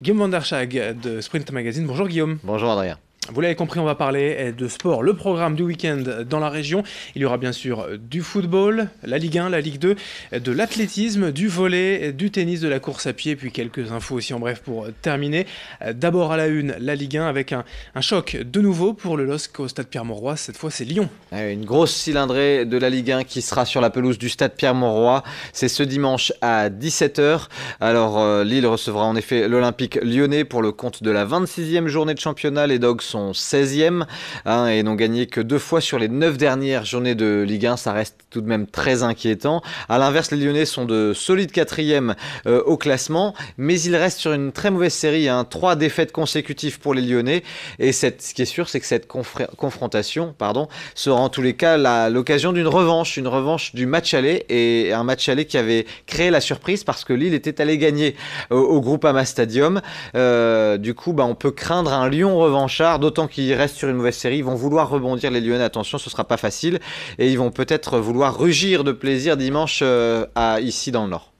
Guillaume Vanderschag de Sprint Magazine. Bonjour Guillaume. Bonjour Adrien. Vous l'avez compris, on va parler eh, de sport. Le programme du week-end dans la région, il y aura bien sûr euh, du football, la Ligue 1, la Ligue 2, euh, de l'athlétisme, du volet, euh, du tennis, de la course à pied, puis quelques infos aussi en bref pour terminer. D'abord à la une, la Ligue 1 avec un, choc de nouveau pour le LOSC au stade Pierre-Mauroy. Cette fois, c'est Lyon. Ah, une grosse cylindrée de la Ligue 1 qui sera sur la pelouse du stade Pierre-Mauroy. C'est ce dimanche à 17h. Alors, Lille recevra en effet l'Olympique lyonnais pour le compte de la 26e journée de championnat. Les Dogs sont 16e hein, et n'ont gagné que deux fois sur les neuf dernières journées de Ligue 1. Ça reste tout de même très inquiétant. À l'inverse, les Lyonnais sont de solides quatrième euh, au classement, mais ils restent sur une très mauvaise série. Hein, trois défaites consécutives pour les Lyonnais. Et cette, ce qui est sûr, c'est que cette confrontation pardon, sera en tous les cas l'occasion d'une revanche, une revanche du match aller et un match aller qui avait créé la surprise parce que Lille était allé gagner au, groupe Groupama Stadium. Euh, du coup, bah, on peut craindre un Lyon revanchard, d'autant qu'ils restent sur une mauvaise série, ils vont vouloir rebondir les Lyonnais. Attention, ce sera pas facile et ils vont peut-être vouloir rugir de plaisir dimanche euh, à, ici dans le Nord.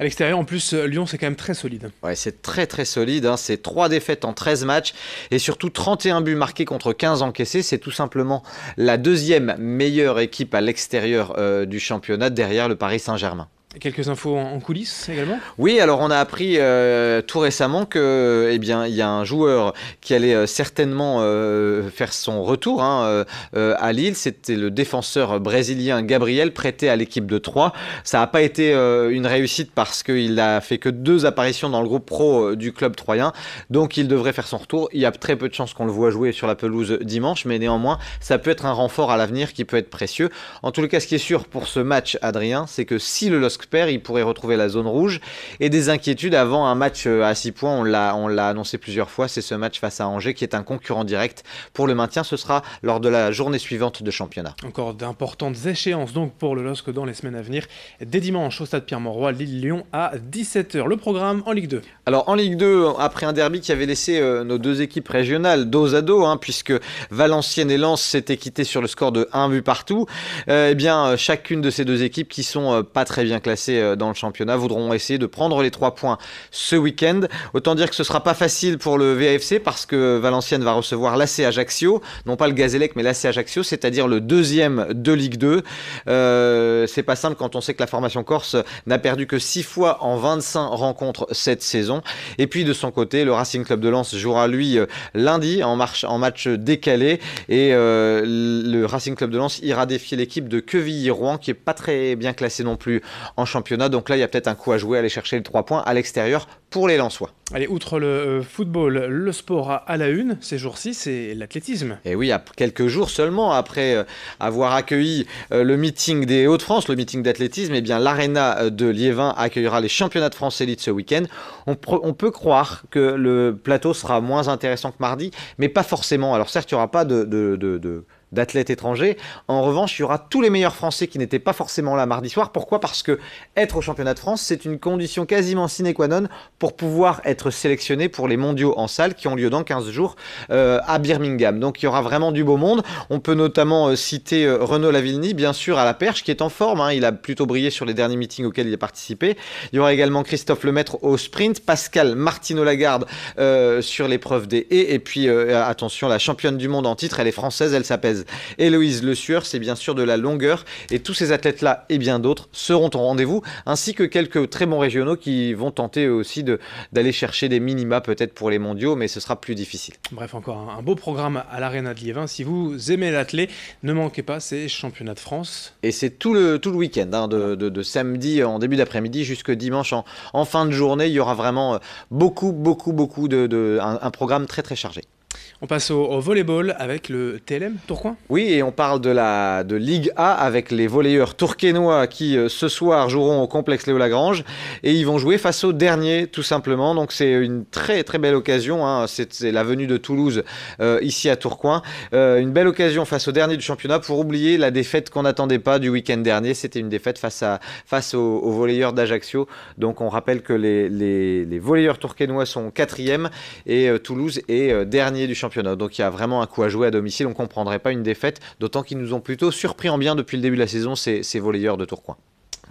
À l'extérieur, en plus, euh, Lyon, c'est quand même très solide. Ouais, c'est très très solide. Hein. C'est trois défaites en 13 matchs et surtout 31 buts marqués contre 15 encaissés. C'est tout simplement la deuxième meilleure équipe à l'extérieur euh, du championnat derrière le Paris Saint-Germain. Quelques infos en coulisses également Oui, alors on a appris euh, tout récemment que, eh bien, il y a un joueur qui allait euh, certainement euh, faire son retour hein, à Lille. C'était le défenseur brésilien Gabriel, prêté à l'équipe de Troyes. Ça n'a pas été une réussite parce qu'il n'a fait que deux apparitions dans le groupe pro du club troyen. Donc il devrait faire son retour. Il y a très peu de chances qu'on le voit jouer sur la pelouse dimanche, mais néanmoins, ça peut être un renfort à l'avenir qui peut être précieux. En tout cas, ce qui est sûr pour ce match, Adrien, c'est que si le LOSC il pourrait retrouver la zone rouge. Et des inquiétudes avant un match euh, à 6 points, on l'a annoncé plusieurs fois, c'est ce match face à Angers qui est un concurrent direct pour le maintien. Ce sera lors de la journée suivante de championnat. Encore d'importantes échéances donc pour le LOSC dans les semaines à venir. Dès dimanche au stade Pierre-Mauroy, Lille-Lyon à 17h. Le programme en Ligue 2. Alors en Ligue 2, après un derby qui avait laissé euh, nos deux équipes régionales dos à dos, hein, puisque Valenciennes et Lens s'étaient quittés sur le score de 1 but partout, euh, eh bien chacune de ces deux équipes qui sont pas très bien classées euh, dans le championnat voudront essayer de prendre les trois points ce week-end. Autant dire que ce sera pas facile pour le VAFC parce que Valenciennes va recevoir l'AC Ajaccio, non pas le Gazélec mais l'AC Ajaccio, c'est-à-dire le deuxième de Ligue 2. Euh, c'est pas simple quand on sait que la formation corse n'a perdu que 6 fois en 25 rencontres cette saison. Et puis de son côté, le Racing Club de Lens jouera lui euh, lundi en, en match décalé et le Racing Club de Lens ira défier l'équipe de Quevilly-Rouen qui est pas très bien classée non plus en championnat. Donc là, il y a peut-être un coup à jouer, aller chercher les trois points à l'extérieur pour les Lensois. Allez, outre le euh, football, le sport à la une, ces jours-ci, c'est l'athlétisme. Et oui, à quelques jours seulement après euh, avoir accueilli euh, le meeting des Hauts-de-France, le meeting d'athlétisme, eh bien l'aréna de Liévin accueillera les championnats de France élite ce week-end. On, peut croire que le plateau sera moins intéressant que mardi, mais pas forcément. Alors certes, il n'y aura pas de d'athlètes étrangers. En revanche, il y aura tous les meilleurs Français qui n'étaient pas forcément là mardi soir. Pourquoi Parce que être au championnat de France, c'est une condition quasiment sine qua non pour pouvoir être sélectionné pour les mondiaux en salle qui ont lieu dans 15 jours euh, à Birmingham. Donc il y aura vraiment du beau monde. On peut notamment euh, citer euh, Renaud Lavillenie, bien sûr, à la perche, qui est en forme. Hein. Il a plutôt brillé sur les derniers meetings auxquels il a participé. Il y aura également Christophe Lemaître au sprint, Pascal Martino Lagarde sur l'épreuve des haies. Et puis, attention, la championne du monde en titre, elle est française, elle s'apaise Héloïse Le Sueur, c'est bien sûr de la longueur. Et tous ces athlètes-là et bien d'autres seront au rendez-vous, ainsi que quelques très bons régionaux qui vont tenter aussi d'aller chercher des minima peut-être pour les mondiaux, mais ce sera plus difficile. Bref, encore un, beau programme à l'Arena de Liévin. Si vous aimez l'athlète, ne manquez pas ces championnats de France. Et c'est tout le, tout le week-end, hein, de, samedi euh, en début d'après-midi jusque dimanche en, fin de journée. Il y aura vraiment euh, beaucoup, beaucoup, beaucoup de, un programme très très chargé. On passe au, au volleyball avec le TLM Tourcoing. Oui, et on parle de la de Ligue A avec les volleyeurs tourquenois qui euh, ce soir joueront au complexe Léo Lagrange et ils vont jouer face au dernier tout simplement. Donc c'est une très très belle occasion. Hein. C'est la venue de Toulouse euh, ici à Tourcoing. Euh, une belle occasion face au dernier du championnat pour oublier la défaite qu'on n'attendait pas du week-end dernier. C'était une défaite face à face aux, volleyeurs d'Ajaccio. Donc on rappelle que les les, les volleyeurs tourquenois sont quatrième et Toulouse est dernier du championnat donc il y a vraiment un coup à jouer à domicile. On ne comprendrait pas une défaite, d'autant qu'ils nous ont plutôt surpris en bien depuis le début de la saison, ces, ces volleyeurs de Tourcoing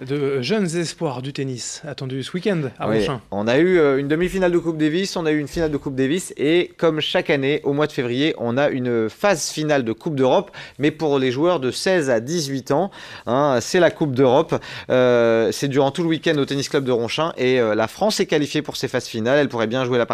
de jeunes espoirs du tennis attendus ce week-end à Ronchin On a eu euh, une demi-finale de Coupe Davis, on a eu une finale de Coupe Davis et comme chaque année au mois de février, on a une phase finale de Coupe d'Europe, mais pour les joueurs de 16 à 18 ans, hein, c'est la Coupe d'Europe. Euh, c'est durant tout le week-end au tennis club de Ronchin et euh, la France est qualifiée pour ces phases finales. Elle pourrait bien jouer la,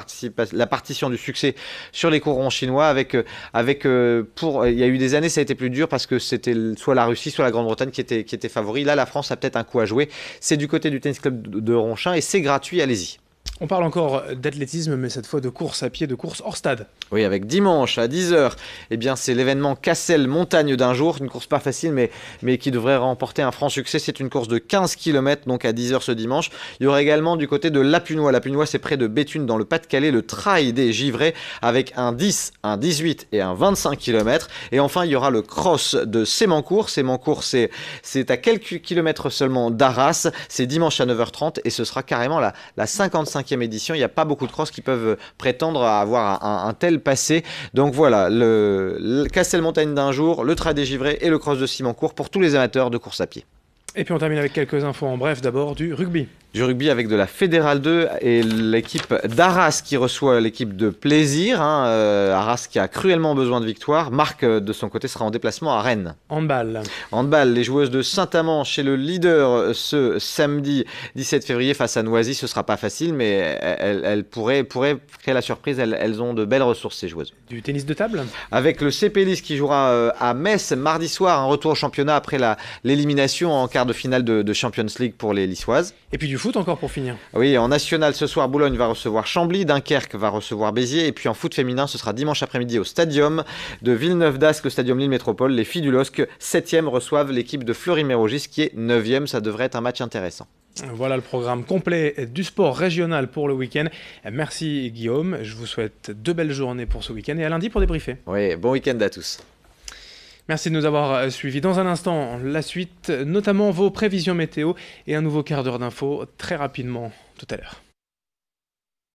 la partition du succès sur les courants chinois avec avec pour il y a eu des années ça a été plus dur parce que c'était soit la Russie soit la Grande-Bretagne qui était qui était favori. Là la France a peut-être un à jouer. C'est du côté du tennis club de Ronchin et c'est gratuit, allez-y. On parle encore d'athlétisme, mais cette fois de course à pied, de course hors stade. Oui, avec dimanche à 10h, eh bien c'est l'événement Cassel Montagne d'un jour, une course pas facile, mais, mais qui devrait remporter un franc succès. C'est une course de 15 km, donc à 10h ce dimanche. Il y aura également du côté de Lapunois. Lapunois, c'est près de Béthune, dans le Pas-de-Calais, le trail des Givrés, avec un 10, un 18 et un 25 km. Et enfin, il y aura le cross de Sémancourt. Sémancourt, c'est, c'est à quelques kilomètres seulement d'Arras. C'est dimanche à 9h30 et ce sera carrément la, la 55 édition. Il n'y a pas beaucoup de crosses qui peuvent prétendre à avoir un, tel passé. Donc voilà, le, le Castel Montagne d'un jour, le Tradé Givré et le Cross de Simoncourt pour tous les amateurs de course à pied. Et puis on termine avec quelques infos en bref d'abord du rugby. Du rugby avec de la Fédérale 2 et l'équipe d'Arras qui reçoit l'équipe de Plaisir. Hein. Euh, Arras qui a cruellement besoin de victoire. Marc euh, de son côté sera en déplacement à Rennes. Handball. Handball, les joueuses de Saint-Amand chez le leader euh, ce samedi 17 février face à Noisy. Ce sera pas facile mais elles, pourraient, pourraient, créer la surprise. Elles, ont de belles ressources ces joueuses. Du tennis de table Avec le CPLIS qui jouera à Metz mardi soir. Un retour au championnat après l'élimination en quatre de finale de, Champions League pour les Lissoises. Et puis du foot encore pour finir. Oui, en national ce soir, Boulogne va recevoir Chambly, Dunkerque va recevoir Béziers, et puis en foot féminin, ce sera dimanche après-midi au Stadium de Villeneuve d'Ascq, le Stadium Lille Métropole. Les filles du LOSC, 7e, reçoivent l'équipe de Fleury-Mérogis qui est 9e. Ça devrait être un match intéressant. Voilà le programme complet du sport régional pour le week-end. Merci Guillaume, je vous souhaite de belles journées pour ce week-end et à lundi pour débriefer. Oui, bon week-end à tous. Merci de nous avoir euh, suivis. Dans un instant, la suite, notamment vos prévisions météo et un nouveau quart d'heure d'infos très rapidement tout à l'heure.